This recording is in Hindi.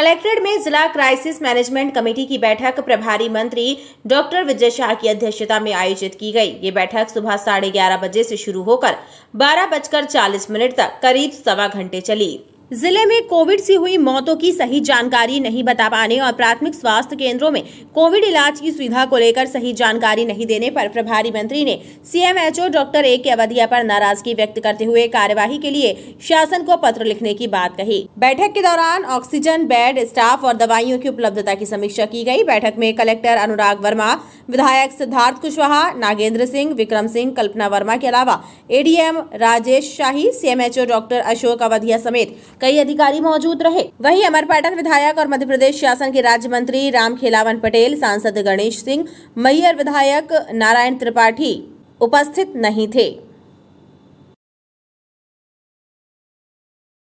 कलेक्ट्रेट में जिला क्राइसिस मैनेजमेंट कमेटी की बैठक प्रभारी मंत्री डॉक्टर विजय शाह की अध्यक्षता में आयोजित की गई ये बैठक सुबह साढ़े ग्यारह बजे से शुरू होकर बारह बजकर चालीस मिनट तक करीब सवा घंटे चली जिले में कोविड से हुई मौतों की सही जानकारी नहीं बता पाने और प्राथमिक स्वास्थ्य केंद्रों में कोविड इलाज की सुविधा को लेकर सही जानकारी नहीं देने पर प्रभारी मंत्री ने सीएमएचओ डॉक्टर ए के अवधिया पर नाराजगी व्यक्त करते हुए कार्यवाही के लिए शासन को पत्र लिखने की बात कही बैठक के दौरान ऑक्सीजन बेड स्टाफ और दवाइयों की उपलब्धता की समीक्षा की गयी बैठक में कलेक्टर अनुराग वर्मा विधायक सिद्धार्थ कुशवाहा नागेंद्र सिंह विक्रम सिंह कल्पना वर्मा के अलावा ADM Rajesh Shahi CMHO doctor Ashok Awadhiya समेत कई अधिकारी मौजूद रहे वही अमरपैटन विधायक और मध्य प्रदेश शासन के राज्य मंत्री राम खेलावन पटेल सांसद गणेश सिंह मैयर विधायक नारायण त्रिपाठी उपस्थित नहीं थे